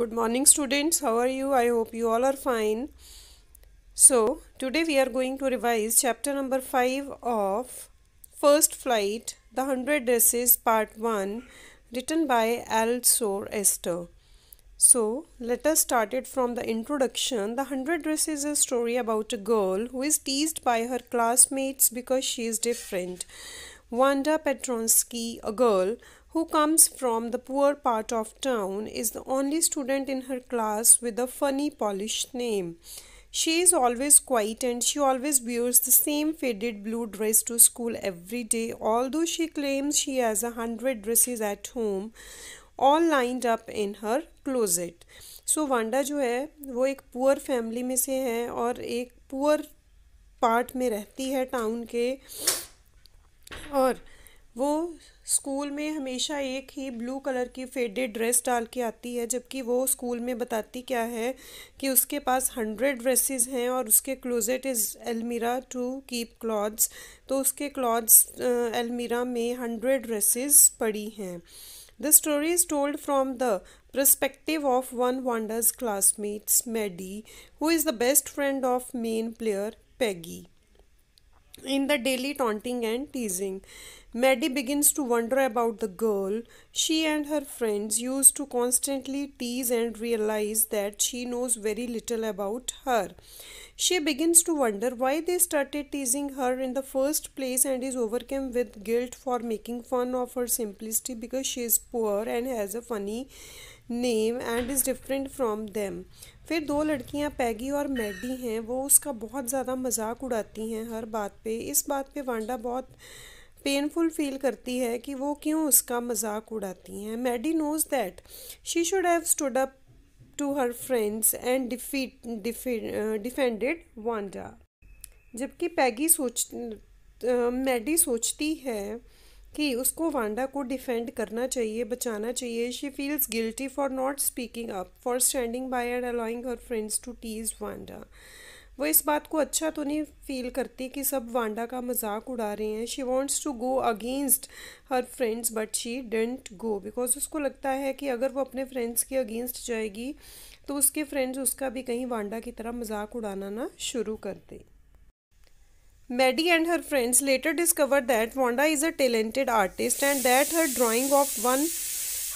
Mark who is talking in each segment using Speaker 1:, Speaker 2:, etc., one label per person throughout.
Speaker 1: good morning students how are you i hope you all are fine so today we are going to revise chapter number 5 of first flight the 100 dresses part 1 written by Alzor esther so let us start it from the introduction the 100 dresses is a story about a girl who is teased by her classmates because she is different wanda petronsky a girl who comes from the poor part of town, is the only student in her class with a funny polished name. She is always quiet and she always wears the same faded blue dress to school every day, although she claims she has a hundred dresses at home, all lined up in her closet. So so, Wanda जो है वो एक poor family में से है और एक poor part में रहती है टाउन के और वो स्कूल में हमेशा एक ही ब्लू कलर की फेडेड ड्रेस डाल के आती है जबकि वो स्कूल में बताती क्या है कि उसके पास हंड्रेड ड्रेसेस हैं और उसके क्लोजेट इज़ अलमीरा टू कीप क्लॉथ्स तो उसके क्लॉथ्स एलमीरा में हंड्रेड ड्रेसेस पड़ी हैं the story is told from the perspective of one Wanda's classmates Maddie, who is the best friend of main player Peggy In the daily taunting and teasing, Maddie begins to wonder about the girl. She and her friends used to constantly tease and realize that she knows very little about her. She begins to wonder why they started teasing her in the first place and is overcome with guilt for making fun of her simplicity because she is poor and has a funny name and is different from them फिर दो लड़कियां पैगी और Maddie हैं वो उसका बहुत ज़्यादा मजाक उड़ाती हैं हर बात पे इस बात पे वांडा बहुत पेनफुल फील करती है कि वो क्यों उसका मजाक उड़ाती हैं Maddie knows that she should have stood up to her friends and defeat defended Wanda जबकि पैगी सोच मैडी uh, सोचती है कि उसको वांडा को डिफेंड करना चाहिए बचाना चाहिए she feels guilty for not speaking up for standing by and allowing her friends to tease Wanda वो इस बात को अच्छा तो नहीं फील करती कि सब वांडा का मजाक उड़ा रहे हैं she wants to go against her friends but she didn't go because उसको लगता है कि अगर वो अपने फ्रेंड्स के अगेंस्ट जाएगी तो उसके फ्रेंड्स उसका भी कहीं वांडा की तरह मजाक उड़ाना ना शुरू कर दें Maddie and her friends later discover that Wanda is a talented artist and that her drawing of one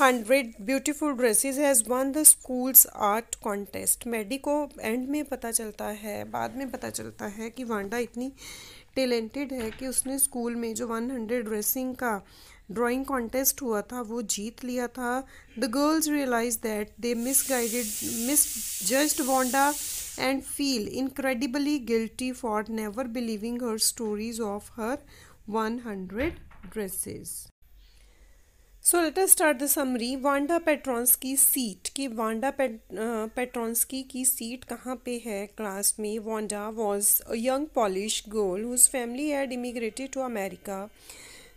Speaker 1: hundred beautiful dresses has won the school's art contest Maddie को एंड में पता चलता है बाद में पता चलता है कि वांडा इतनी टैलेंटेड है कि उसने स्कूल में जो वन हंड्रेड ड्रेसिंग का ड्राॅइंग कॉन्टेस्ट हुआ था वो जीत लिया था the girls realise that they misguided misjudged Wanda and feel incredibly guilty for never believing her stories of her 100 dresses. So let us start the summary. Wanda seat? Seat Wanda Wanda Pet Petronski की seat कहाँ पे है class में Wanda was a young Polish girl whose family had immigrated to America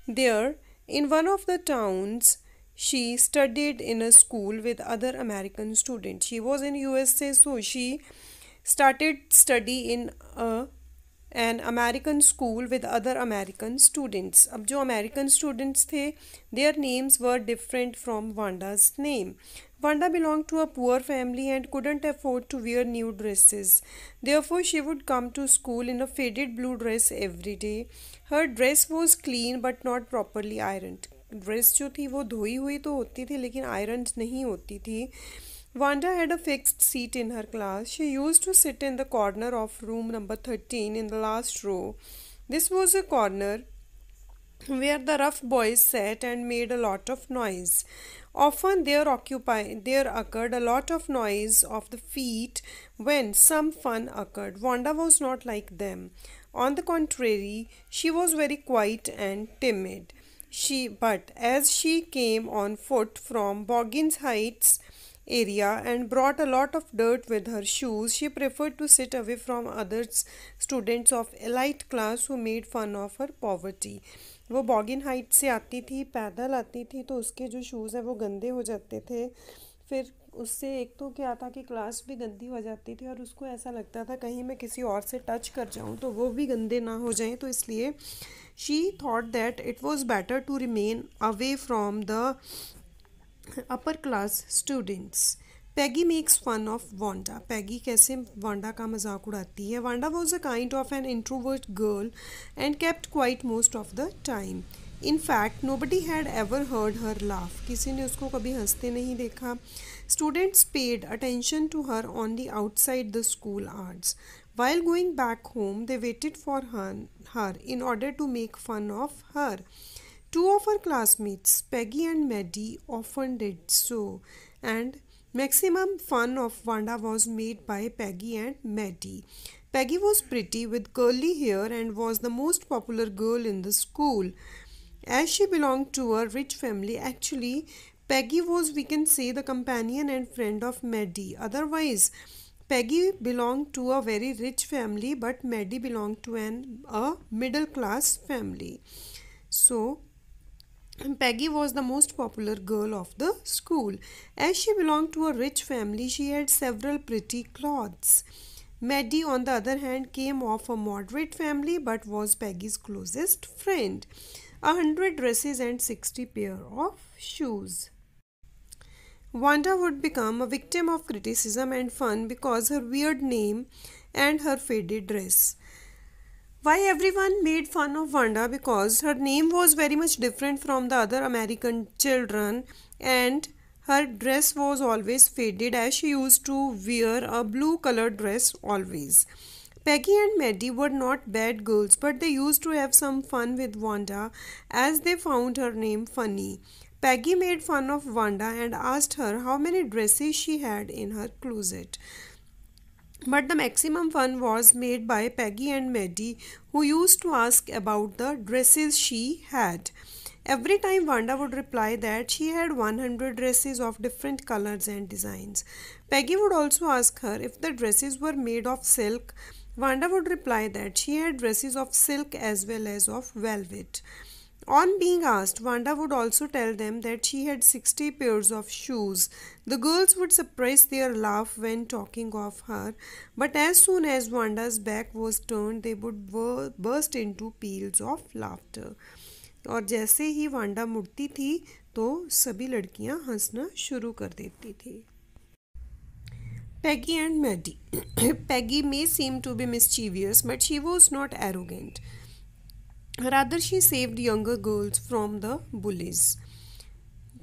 Speaker 1: there in one of the towns she studied in a school with other American students. She was in USA, so she started study in a an American school with other American students अब जो American students थे their names were different from Wanda's name Wanda belong to a poor family and couldn't afford to wear new dresses therefore she would come to school in a faded blue dress every day her dress was clean but not properly iron dress जो थी वो धोई हुई तो होती थी लेकिन iron नहीं होती थी Wanda had a fixed seat in her class. She used to sit in the corner of room number 13 in the last row. This was a corner where the rough boys sat and made a lot of noise. Often there, occupy, there occurred a lot of noise of the feet when some fun occurred. Wanda was not like them. On the contrary, she was very quiet and timid. She, but as she came on foot from Boggin's Heights, area and brought a lot of dirt with her shoes, she preferred to sit away from other students of elite class who made fun of her poverty. वो बॉगिन height से आती थी पैदल आती थी तो उसके जो शूज़ हैं वो गंदे हो जाते थे फिर उससे एक तो क्या था कि क्लास भी गंदी हो जाती थी और उसको ऐसा लगता था कहीं मैं किसी और से टच कर जाऊँ तो वो भी गंदे ना हो जाएं तो इसलिए she thought that it was better to remain away from the upper class students Peggy makes fun of Wanda Peggy कैसे वांडा का मजाक उड़ाती है Wanda was a kind of an introvert girl and kept quiet most of the time in fact nobody had ever heard her laugh किसी ने उसको कभी हंसते नहीं देखा students paid attention to her on the outside the school arts while going back home they waited for her her in order to make fun of her Two of her classmates, Peggy and Maddie, often did so, and maximum fun of Wanda was made by Peggy and Maddie. Peggy was pretty with curly hair and was the most popular girl in the school. As she belonged to a rich family, actually, Peggy was, we can say, the companion and friend of Maddie. Otherwise, Peggy belonged to a very rich family, but Maddie belonged to an a middle class family. So Peggy was the most popular girl of the school. As she belonged to a rich family, she had several pretty clothes. Maddie, on the other hand, came of a moderate family but was Peggy's closest friend. A hundred dresses and sixty pair of shoes. Wanda would become a victim of criticism and fun because her weird name and her faded dress. Why everyone made fun of Wanda because her name was very much different from the other American children and her dress was always faded as she used to wear a blue colored dress always. Peggy and Maddie were not bad girls, but they used to have some fun with Wanda as they found her name funny. Peggy made fun of Wanda and asked her how many dresses she had in her closet. But the maximum fun was made by Peggy and Maddie, who used to ask about the dresses she had. Every time Wanda would reply that she had 100 dresses of different colors and designs. Peggy would also ask her if the dresses were made of silk. Wanda would reply that she had dresses of silk as well as of velvet. On being asked, Wanda would also tell them that she had 60 pairs of shoes. The girls would suppress their laugh when talking of her, but as soon as Wanda's back was turned, they would burst into peals of laughter. और जैसे ही Wanda मुड़ती थी तो सभी लड़कियां हंसना शुरू कर देती थी Peggy and Maddie. Peggy may seem to be mischievous, but she was not arrogant rather she saved younger girls from the bullies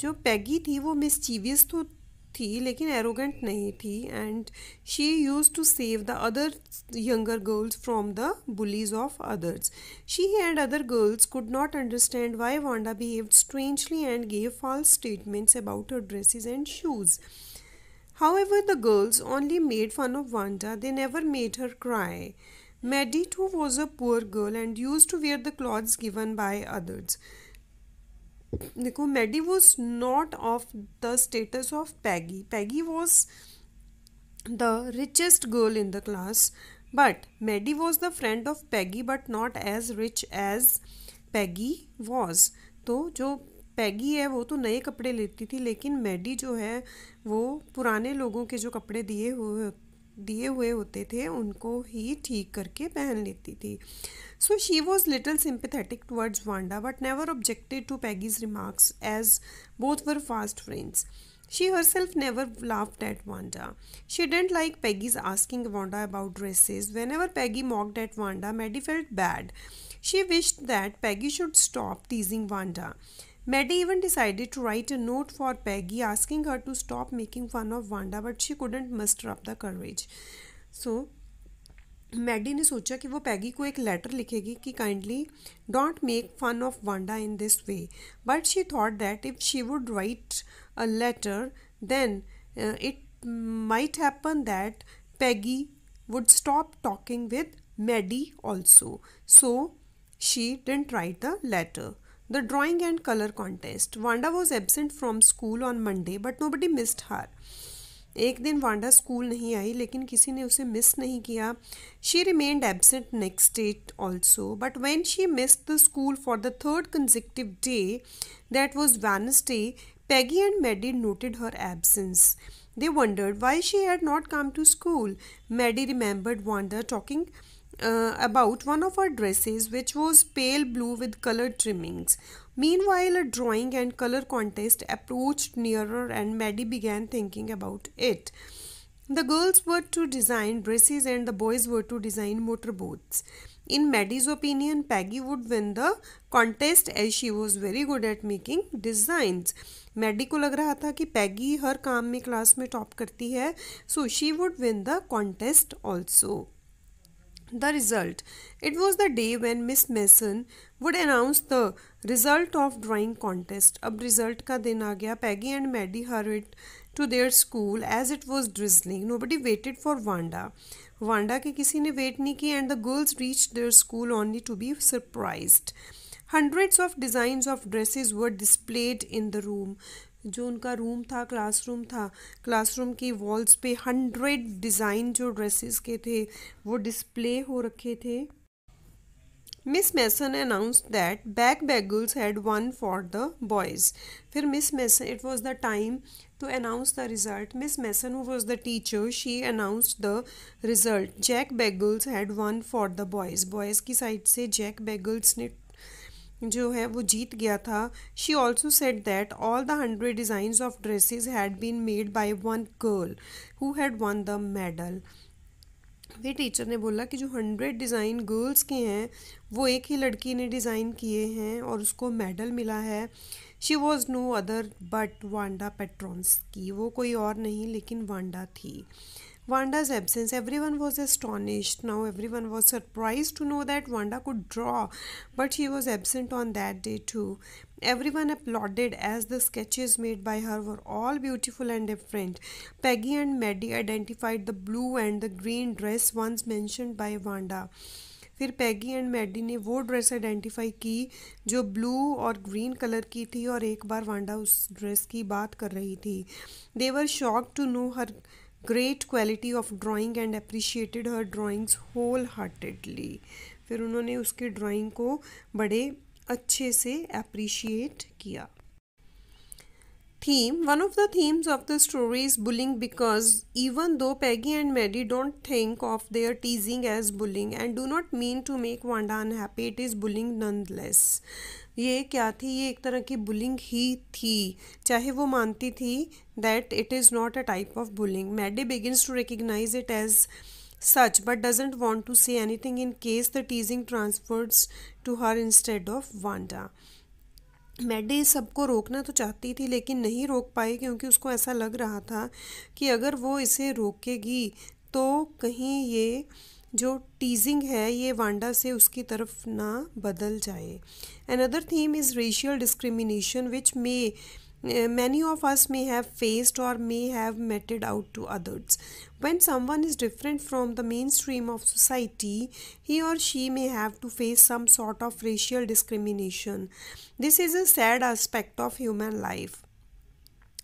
Speaker 1: जो पैगी थी वो मिस्चीवियस तो थी लेकिन एरोगेंट नहीं थी and she used to save the other younger girls from the bullies of others she and other girls could not understand why Wanda behaved strangely and gave false statements about her dresses and shoes However, the girls only made fun of Wanda, they never made her cry. Maddie too was a poor girl and used to wear the clothes given by others. देखो Maddie was not of the status of Peggy Peggy was the richest girl in the class but Maddie was the friend of Peggy but not as rich as Peggy was तो जो पैगी है वो तो नए कपड़े लेती थी लेकिन मैडी जो है वो पुराने लोगों के जो कपड़े दिए हुए दिए हुए होते थे उनको ही ठीक करके पहन लेती थी so she was little sympathetic towards Wanda but never objected to Peggy's remarks as both were fast friends she herself never laughed at Wanda she didn't like Peggy's asking Wanda about dresses whenever Peggy mock at Wanda Maddie felt bad she wished that Peggy should stop teasing Wanda Maddie even decided to write a note for Peggy asking her to stop making fun of Wanda, but she couldn't muster up the courage. So, Maddie ne socha ki wo letter likhegi ki kindly don't make fun of Wanda in this way. But she thought that if she would write a letter, then uh, it might happen that Peggy would stop talking with Maddie also. So, she didn't write the letter the drawing and color contest. Wanda was absent from school on Monday, but nobody missed her. एक दिन Wanda school नहीं आई लेकिन किसी ने उसे miss नहीं किया she remained absent next day also but when she miss the school for the third consecutive day that was Wednesday Peggy and Maddie noted her absence they wondered why she had not come to school Maddie remembered Wanda talking uh, about one of our dresses which was pale blue with colored trimmings. Meanwhile, a drawing and color contest approached nearer and Maddie began thinking about it. The girls were to design dresses and the boys were to design motorboats. In Maddie's opinion, Peggy would win the contest as she was very good at making designs. Maddie ko lag raha tha ki Peggy हर kaam में class में top करती hai, so she would win the contest also. The result. It was the day when Miss Mason would announce the result of drawing contest. Ab result ka din आ gaya. Peggy and Maddie hurried to their school as it was drizzling. Nobody waited for Wanda. Wanda ke kisi ne wait nahi ki, and the girls reached their school only to be surprised. Hundreds of designs of dresses were displayed in the room. जो उनका room था classroom था classroom की walls पे hundred design जो dresses के थे वो डिस्प्ले हो रखे थे Miss Mason announce that back Beggles had won for the boys फिर Miss Mason it was the time to announce the result Miss Mason who was the teacher she announce the result Jack Beggles had won for the boys boys की side से Jack Beggles ने जो है वो जीत गया था she also said that all the hundred design of dresses had been made by one girl who had won the medal फिर टीचर ने बोला कि जो हंड्रेड डिज़ाइन गर्ल्स के हैं वो एक ही लड़की ने डिज़ाइन किए हैं और उसको मेडल मिला है she was no other but Wanda Petronski वो कोई और नहीं लेकिन वांडा थी Wanda's absence. Everyone was astonished. Now everyone was surprised to know that Wanda could draw, but she was absent on that day too. Everyone applauded as the sketches made by her were all beautiful and different. Peggy and Maddie identified the blue and the green dress once mentioned by Wanda. फिर पैगी and Maddie ने वो dress identify की जो blue और green colour की थी और एक बार वांडा उस ड्रेस की बात कर रही थी they were shock to know her great quality of drawing and appreciated her drawings wholeheartedly फिर उन्होंने उसके ड्राइंग को बड़े अच्छे से अप्रिशिएट किया theme one of the themes of the story is bullying because even though peggy and maddie don't think of their teasing as bullying and do not mean to make wanda unhappy it is bullying nonetheless ये क्या थी ये एक तरह की bullying ही थी चाहे वो मानती थी that it is not a type of bullying Maddie begins to recognise it as such but doesn't want to say anything in case the teasing transfers to her instead of Wanda. Maddie सबको रोकना तो चाहती थी लेकिन नहीं रोक पाई क्योंकि उसको ऐसा लग रहा था कि अगर वो इसे रोकेगी तो कहीं ये जो टीजिंग है ये वांडा से उसकी तरफ ना बदल जाए another theme is racial discrimination which may Uh, many of us may have faced or may have meted out to others. When someone is different from the mainstream of society, he or she may have to face some sort of racial discrimination. This is a sad aspect of human life.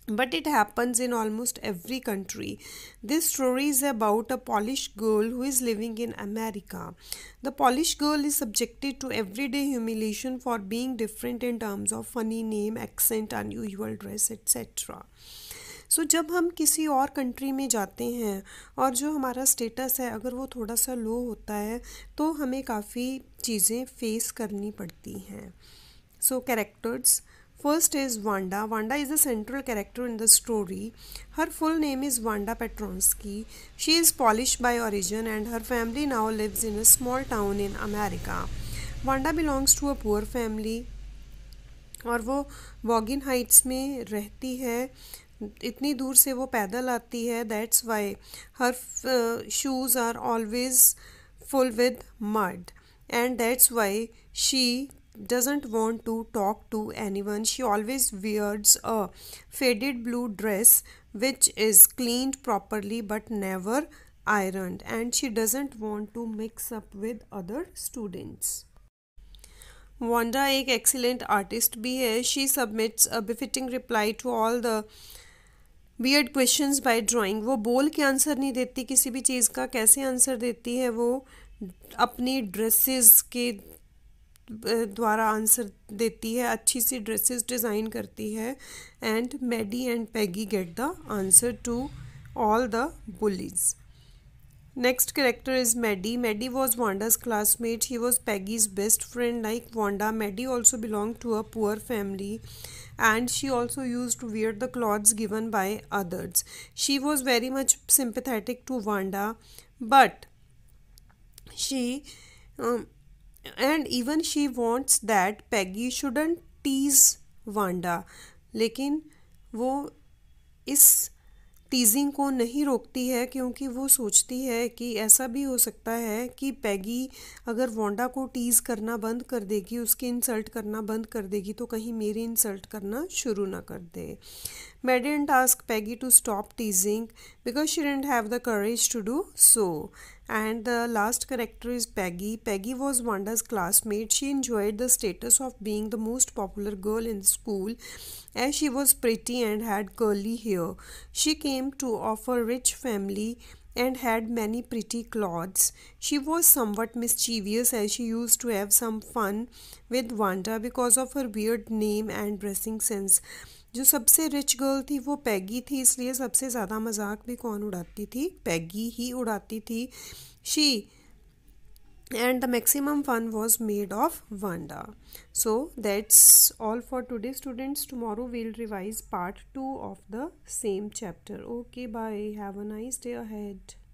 Speaker 1: but it happens in almost every country. This story is about a Polish girl who is living in America. The Polish girl is subjected to everyday humiliation for being different in terms of funny name, accent, unusual dress, etc. So so, जब हम किसी और country में जाते हैं और जो हमारा स्टेटस है अगर वो थोड़ा सा लो होता है तो हमें काफ़ी चीज़ें फेस करनी पड़ती हैं so characters First is Wanda. Wanda is a central character in the story. Her full name is Wanda Petronsky. She is Polish by origin and her family now lives in a small town in America. Wanda belongs to a poor family और वो वॉगिन Heights में रहती है इतनी दूर से वो पैदल आती है that's why her shoes are always full with mud and that's why she doesn't want to talk to anyone. She always wears a faded blue dress which is cleaned properly but never ironed and she doesn't want to mix up with other students. wanda ek excellent artist bhi hai she submits a befitting reply to all the weird question by drawing वो बोल के answer नहीं देती किसी भी चीज़ का कैसे answer देती है वो अपनी ड्रेसेस के द्वारा आंसर देती है अच्छी सी ड्रेसेस डिज़ाइन करती है and Maddie and Peggy get the answer to all the bullies next character is Maddie Maddie was Wanda's classmate he was Peggy's best friend like Wanda Maddie also belong to a poor family and she also used to wear the clothes given by others she was very much sympathetic to Wanda but she and even she wants that Peggy shouldn't tease Wanda लेकिन वो इस टीजिंग को नहीं रोकती है क्योंकि वो सोचती है कि ऐसा भी हो सकता है कि पैगी अगर वांडा को टीज़ करना बंद कर देगी उसकी इंसल्ट करना बंद कर देगी तो कहीं मेरी इंसल्ट करना शुरू ना कर दे Maddie didn't ask Peggy to stop teasing because she didn't have the courage to do so and the last character is Peggy. Peggy was Wanda's classmate. She enjoyed the status of being the most popular girl in school as she was pretty and had curly hair. She came to of a rich family and had many pretty clothes. She was somewhat mischievous as she used to have some fun with Wanda because of her weird name and dressing sense. जो सबसे rich girl थी वो पैगी थी इसलिए सबसे ज़्यादा मजाक भी कौन उड़ाती थी पैगी ही उड़ाती थी she and the maximum fun was made of Wanda so that's all for today students tomorrow will revise part two of the same chapter okay bye have a nice day ahead